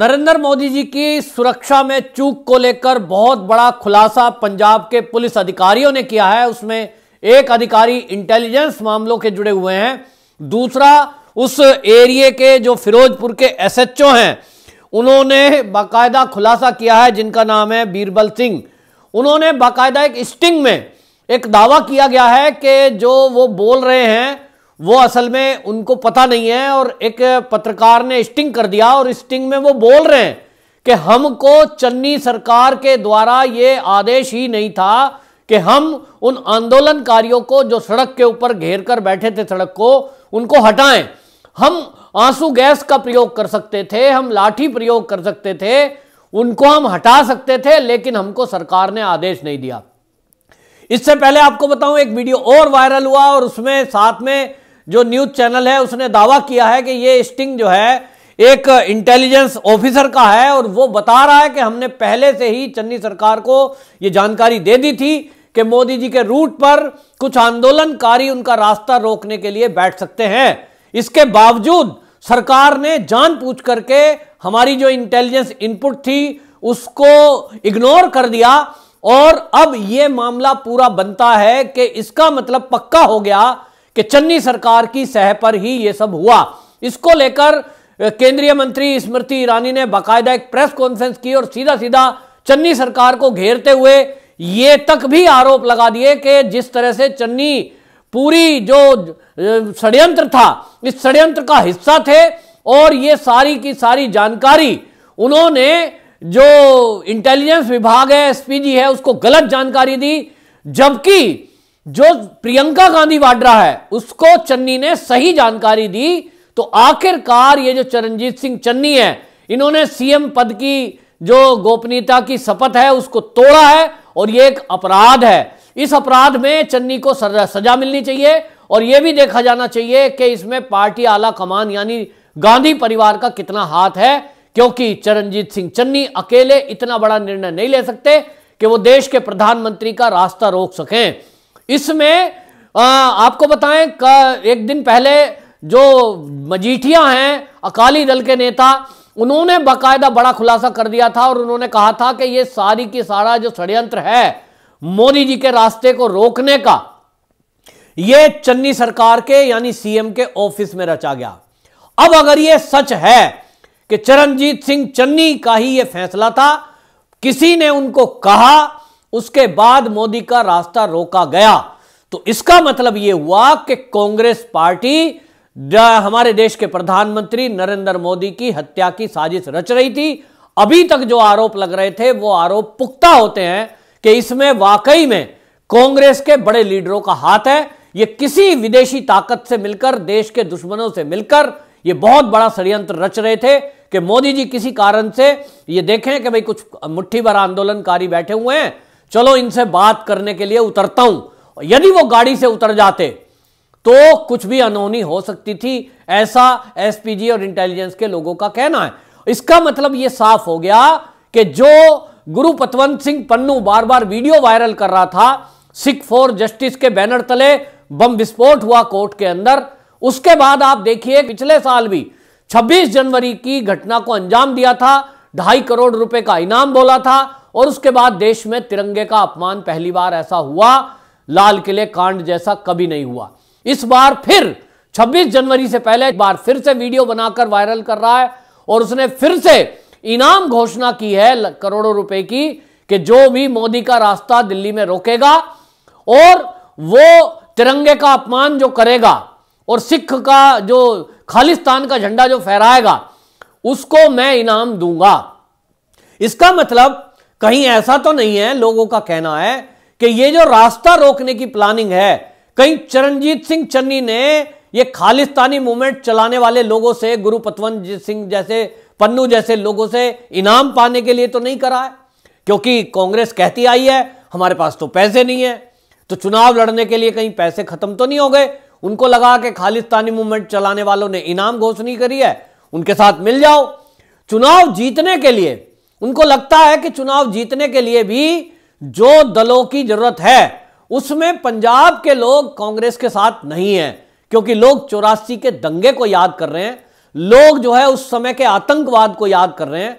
नरेंद्र मोदी जी की सुरक्षा में चूक को लेकर बहुत बड़ा खुलासा पंजाब के पुलिस अधिकारियों ने किया है उसमें एक अधिकारी इंटेलिजेंस मामलों के जुड़े हुए हैं दूसरा उस एरिए के जो फिरोजपुर के एसएचओ हैं उन्होंने बाकायदा खुलासा किया है जिनका नाम है बीरबल सिंह उन्होंने बाकायदा एक स्टिंग में एक दावा किया गया है कि जो वो बोल रहे हैं वो असल में उनको पता नहीं है और एक पत्रकार ने स्टिंग कर दिया और स्टिंग में वो बोल रहे हैं कि हमको चन्नी सरकार के द्वारा ये आदेश ही नहीं था कि हम उन आंदोलनकारियों को जो सड़क के ऊपर घेर कर बैठे थे सड़क को उनको हटाएं हम आंसू गैस का प्रयोग कर सकते थे हम लाठी प्रयोग कर सकते थे उनको हम हटा सकते थे लेकिन हमको सरकार ने आदेश नहीं दिया इससे पहले आपको बताऊं एक वीडियो और वायरल हुआ और उसमें साथ में जो न्यूज चैनल है उसने दावा किया है कि ये स्टिंग जो है एक इंटेलिजेंस ऑफिसर का है और वो बता रहा है कि हमने पहले से ही चन्नी सरकार को ये जानकारी दे दी थी कि मोदी जी के रूट पर कुछ आंदोलनकारी उनका रास्ता रोकने के लिए बैठ सकते हैं इसके बावजूद सरकार ने जान पूछ करके हमारी जो इंटेलिजेंस इनपुट थी उसको इग्नोर कर दिया और अब यह मामला पूरा बनता है कि इसका मतलब पक्का हो गया कि चन्नी सरकार की सह पर ही ये सब हुआ इसको लेकर केंद्रीय मंत्री स्मृति ईरानी ने बाकायदा एक प्रेस कॉन्फ्रेंस की और सीधा सीधा चन्नी सरकार को घेरते हुए ये तक भी आरोप लगा दिए कि जिस तरह से चन्नी पूरी जो षड्यंत्र था इस षड्यंत्र का हिस्सा थे और ये सारी की सारी जानकारी उन्होंने जो इंटेलिजेंस विभाग है एसपीजी है उसको गलत जानकारी दी जबकि जो प्रियंका गांधी वाड्रा है उसको चन्नी ने सही जानकारी दी तो आखिरकार ये जो चरणजीत सिंह चन्नी है इन्होंने सीएम पद की जो गोपनीयता की शपथ है उसको तोड़ा है और ये एक अपराध है इस अपराध में चन्नी को सजा मिलनी चाहिए और यह भी देखा जाना चाहिए कि इसमें पार्टी आला कमान यानी गांधी परिवार का कितना हाथ है क्योंकि चरणजीत सिंह चन्नी अकेले इतना बड़ा निर्णय नहीं ले सकते कि वो देश के प्रधानमंत्री का रास्ता रोक सकें इसमें आपको बताएं एक दिन पहले जो मजीठिया हैं अकाली दल के नेता उन्होंने बाकायदा बड़ा खुलासा कर दिया था और उन्होंने कहा था कि ये सारी की सारा जो षड्यंत्र है मोदी जी के रास्ते को रोकने का ये चन्नी सरकार के यानी सीएम के ऑफिस में रचा गया अब अगर ये सच है कि चरणजीत सिंह चन्नी का ही ये फैसला था किसी ने उनको कहा उसके बाद मोदी का रास्ता रोका गया तो इसका मतलब यह हुआ कि कांग्रेस पार्टी हमारे देश के प्रधानमंत्री नरेंद्र मोदी की हत्या की साजिश रच रही थी अभी तक जो आरोप लग रहे थे वो आरोप पुख्ता होते हैं कि इसमें वाकई में कांग्रेस के बड़े लीडरों का हाथ है ये किसी विदेशी ताकत से मिलकर देश के दुश्मनों से मिलकर ये बहुत बड़ा षडयंत्र रच रहे थे कि मोदी जी किसी कारण से ये देखें कि भाई कुछ मुट्ठी भर आंदोलनकारी बैठे हुए हैं चलो इनसे बात करने के लिए उतरता हूं यदि वो गाड़ी से उतर जाते तो कुछ भी अनहोनी हो सकती थी ऐसा एसपीजी और इंटेलिजेंस के लोगों का कहना है इसका मतलब यह साफ हो गया कि जो गुरु पतवंत सिंह पन्नू बार बार वीडियो वायरल कर रहा था सिख फॉर जस्टिस के बैनर तले बम विस्फोट हुआ कोर्ट के अंदर उसके बाद आप देखिए पिछले साल भी 26 जनवरी की घटना को अंजाम दिया था ढाई करोड़ रुपए का इनाम बोला था और उसके बाद देश में तिरंगे का अपमान पहली बार ऐसा हुआ लाल किले कांड जैसा कभी नहीं हुआ इस बार फिर 26 जनवरी से पहले एक बार फिर से वीडियो बनाकर वायरल कर रहा है और उसने फिर से इनाम घोषणा की है करोड़ों रुपए की कि जो भी मोदी का रास्ता दिल्ली में रोकेगा और वो तिरंगे का अपमान जो करेगा और सिख का जो खालिस्तान का झंडा जो फहराएगा उसको मैं इनाम दूंगा इसका मतलब कहीं ऐसा तो नहीं है लोगों का कहना है कि ये जो रास्ता रोकने की प्लानिंग है कहीं चरणजीत सिंह चन्नी ने ये खालिस्तानी मूवमेंट चलाने वाले लोगों से गुरु पतवंत सिंह जैसे पन्नू जैसे लोगों से इनाम पाने के लिए तो नहीं करा है क्योंकि कांग्रेस कहती आई है हमारे पास तो पैसे नहीं है तो चुनाव लड़ने के लिए कहीं पैसे खत्म तो नहीं हो गए उनको लगा कि खालिस्तानी मूवमेंट चलाने वालों ने इनाम घोषणी करी है उनके साथ मिल जाओ चुनाव जीतने के लिए उनको लगता है कि चुनाव जीतने के लिए भी जो दलों की जरूरत है उसमें पंजाब के लोग कांग्रेस के साथ नहीं है क्योंकि लोग चौरासी के दंगे को याद कर रहे हैं लोग जो है उस समय के आतंकवाद को याद कर रहे हैं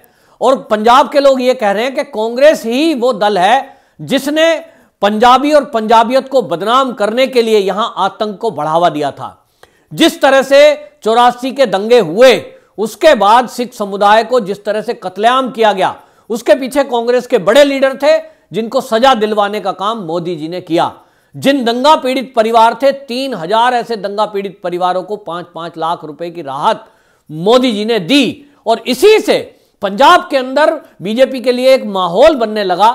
और पंजाब के लोग ये कह रहे हैं कि कांग्रेस ही वो दल है जिसने पंजाबी और पंजाबियत को बदनाम करने के लिए यहां आतंक को बढ़ावा दिया था जिस तरह से चौरासी के दंगे हुए उसके बाद सिख समुदाय को जिस तरह से कतलेआम किया गया उसके पीछे कांग्रेस के बड़े लीडर थे जिनको सजा दिलवाने का काम मोदी जी ने किया जिन दंगा पीड़ित परिवार थे तीन हजार ऐसे दंगा पीड़ित परिवारों को पांच पांच लाख रुपए की राहत मोदी जी ने दी और इसी से पंजाब के अंदर बीजेपी के लिए एक माहौल बनने लगा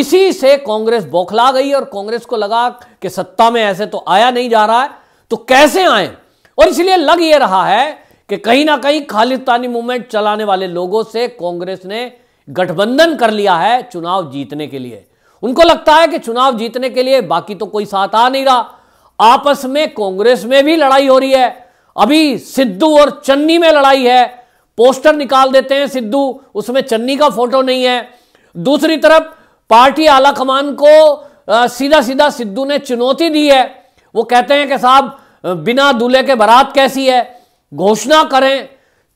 इसी से कांग्रेस बौखला गई और कांग्रेस को लगा कि सत्ता में ऐसे तो आया नहीं जा रहा है तो कैसे आए और इसलिए लग ये रहा है कि कहीं ना कहीं खालिस्तानी मूवमेंट चलाने वाले लोगों से कांग्रेस ने गठबंधन कर लिया है चुनाव जीतने के लिए उनको लगता है कि चुनाव जीतने के लिए बाकी तो कोई साथ आ नहीं रहा आपस में कांग्रेस में भी लड़ाई हो रही है अभी सिद्धू और चन्नी में लड़ाई है पोस्टर निकाल देते हैं सिद्धू उसमें चन्नी का फोटो नहीं है दूसरी तरफ पार्टी आला कमान को सीधा सीधा सिद्धू ने चुनौती दी है वो कहते हैं कि साहब बिना दूल्हे के बारात कैसी है घोषणा करें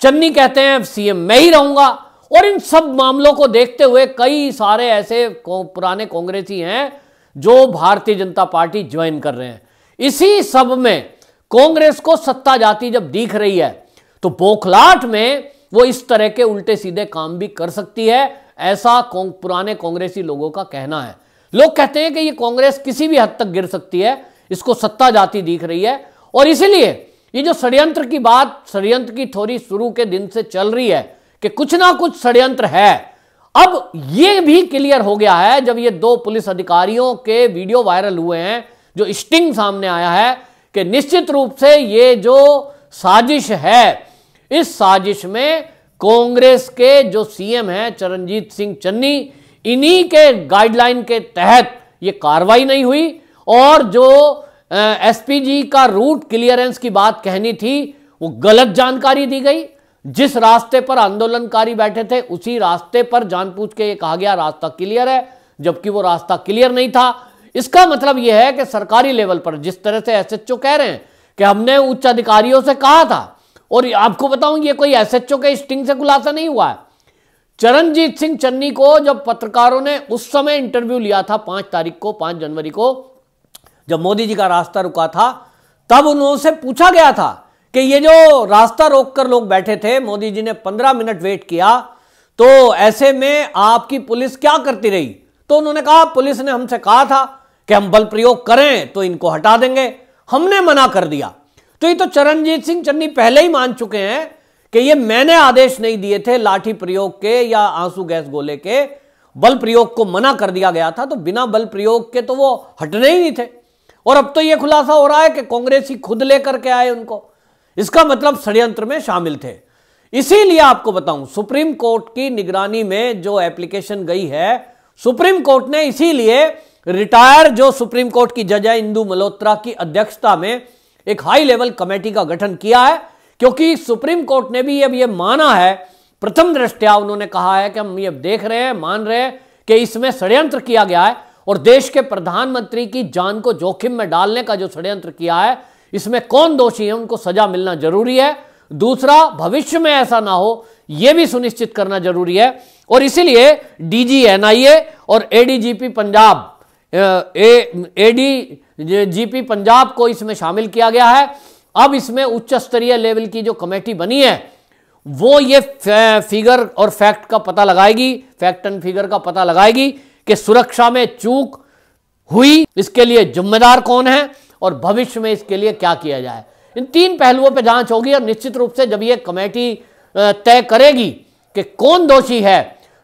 चन्नी कहते हैं सीएम मैं ही रहूंगा और इन सब मामलों को देखते हुए कई सारे ऐसे पुराने कांग्रेसी हैं जो भारतीय जनता पार्टी ज्वाइन कर रहे हैं इसी सब में कांग्रेस को सत्ता जाती जब दिख रही है तो बोखलाट में वो इस तरह के उल्टे सीधे काम भी कर सकती है ऐसा पुराने कांग्रेसी लोगों का कहना है लोग कहते हैं कि ये कांग्रेस किसी भी हद तक गिर सकती है इसको सत्ता जाती दिख रही है और इसीलिए ये जो षड्यंत्र की बात षड्यंत्र की थोड़ी शुरू के दिन से चल रही है कि कुछ ना कुछ षड्यंत्र है अब ये भी क्लियर हो गया है जब ये दो पुलिस अधिकारियों के वीडियो वायरल हुए हैं जो स्टिंग सामने आया है कि निश्चित रूप से ये जो साजिश है इस साजिश में कांग्रेस के जो सीएम हैं चरणजीत सिंह चन्नी इन्हीं के गाइडलाइन के तहत ये कार्रवाई नहीं हुई और जो एसपीजी का रूट क्लियरेंस की बात कहनी थी वो गलत जानकारी दी गई जिस रास्ते पर आंदोलनकारी बैठे थे उसी रास्ते पर जानबूझ के ये कहा गया रास्ता क्लियर है जबकि वो रास्ता क्लियर नहीं था इसका मतलब यह है कि सरकारी लेवल पर जिस तरह से एसएचओ कह रहे हैं कि हमने उच्च अधिकारियों से कहा था और आपको बताऊं ये कोई एसएचओ के स्टिंग से खुलासा नहीं हुआ है चरणजीत सिंह चन्नी को जब पत्रकारों ने उस समय इंटरव्यू लिया था पांच तारीख को पांच जनवरी को जब मोदी जी का रास्ता रुका था तब उनसे पूछा गया था कि ये जो रास्ता रोक कर लोग बैठे थे मोदी जी ने पंद्रह मिनट वेट किया तो ऐसे में आपकी पुलिस क्या करती रही तो उन्होंने कहा पुलिस ने हमसे कहा था कि हम बल प्रयोग करें तो इनको हटा देंगे हमने मना कर दिया तो ये तो चरणजीत सिंह चन्नी पहले ही मान चुके हैं कि ये मैंने आदेश नहीं दिए थे लाठी प्रयोग के या आंसू गैस गोले के बल प्रयोग को मना कर दिया गया था तो बिना बल प्रयोग के तो वो हटने ही नहीं थे और अब तो यह खुलासा हो रहा है कि कांग्रेस ही खुद लेकर के आए उनको इसका मतलब षड्यंत्र में शामिल थे इसीलिए आपको बताऊं सुप्रीम कोर्ट की निगरानी में जो एप्लीकेशन गई है सुप्रीम कोर्ट ने इसीलिए रिटायर जो सुप्रीम कोर्ट की जज है इंदू मल्होत्रा की अध्यक्षता में एक हाई लेवल कमेटी का गठन किया है क्योंकि सुप्रीम कोर्ट ने भी अब यह माना है प्रथम दृष्टया उन्होंने कहा है कि हम ये देख रहे हैं मान रहे हैं कि इसमें षड्यंत्र किया गया है और देश के प्रधानमंत्री की जान को जोखिम में डालने का जो षड्यंत्र किया है इसमें कौन दोषी है उनको सजा मिलना जरूरी है दूसरा भविष्य में ऐसा ना हो यह भी सुनिश्चित करना जरूरी है और इसीलिए डीजी एनआईए और ADGP Punjab AD GP Punjab को इसमें शामिल किया गया है अब इसमें उच्च स्तरीय लेवल की जो कमेटी बनी है वो ये फिगर और फैक्ट का पता लगाएगी फैक्ट एंड फिगर का पता लगाएगी कि सुरक्षा में चूक हुई इसके लिए जिम्मेदार कौन है और भविष्य में इसके लिए क्या किया जाए इन तीन पहलुओं पर जांच होगी और निश्चित रूप से जब यह कमेटी तय करेगी कि कौन दोषी है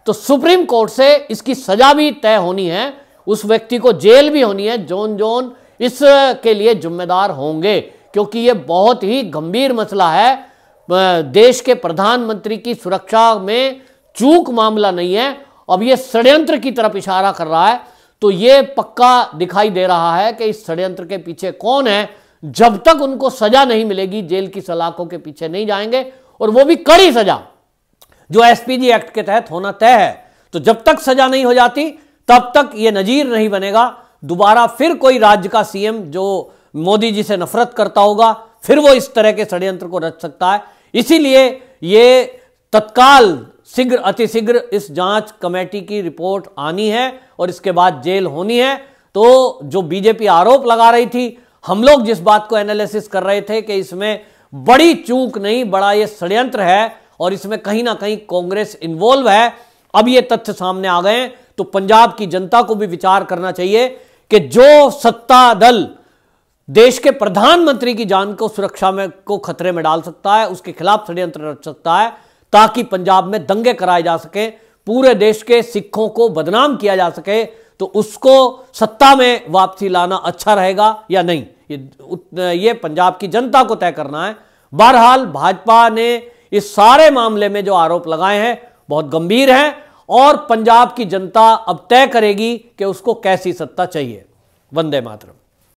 तो सुप्रीम कोर्ट से इसकी सजा भी तय होनी है उस व्यक्ति को जेल भी होनी है जोन जोन इस के लिए जिम्मेदार होंगे क्योंकि यह बहुत ही गंभीर मसला है देश के प्रधानमंत्री की सुरक्षा में चूक मामला नहीं है अब ये षड्यंत्र की तरफ इशारा कर रहा है तो ये पक्का दिखाई दे रहा है कि इस षड्यंत्र के पीछे कौन है जब तक उनको सजा नहीं मिलेगी जेल की सलाखों के पीछे नहीं जाएंगे और वो भी कड़ी सजा जो एसपीजी एक्ट के तहत होना तय है तो जब तक सजा नहीं हो जाती तब तक ये नज़ीर नहीं बनेगा दोबारा फिर कोई राज्य का सीएम जो मोदी जी से नफरत करता होगा फिर वो इस तरह के षड्यंत्र को रच सकता है इसीलिए ये तत्काल शीघ्र अतिशीघ्र इस जांच कमेटी की रिपोर्ट आनी है और इसके बाद जेल होनी है तो जो बीजेपी आरोप लगा रही थी हम लोग जिस बात को एनालिसिस कर रहे थे कि इसमें बड़ी चूक नहीं बड़ा ये षड्यंत्र है और इसमें कहीं ना कहीं कांग्रेस इन्वॉल्व है अब ये तथ्य सामने आ गए तो पंजाब की जनता को भी विचार करना चाहिए कि जो सत्ता दल देश के प्रधानमंत्री की जान को सुरक्षा में को खतरे में डाल सकता है उसके खिलाफ षड्यंत्र रच सकता है ताकि पंजाब में दंगे कराए जा सके पूरे देश के सिखों को बदनाम किया जा सके तो उसको सत्ता में वापसी लाना अच्छा रहेगा या नहीं ये ये पंजाब की जनता को तय करना है बहरहाल भाजपा ने इस सारे मामले में जो आरोप लगाए हैं बहुत गंभीर हैं और पंजाब की जनता अब तय करेगी कि उसको कैसी सत्ता चाहिए वंदे मातरम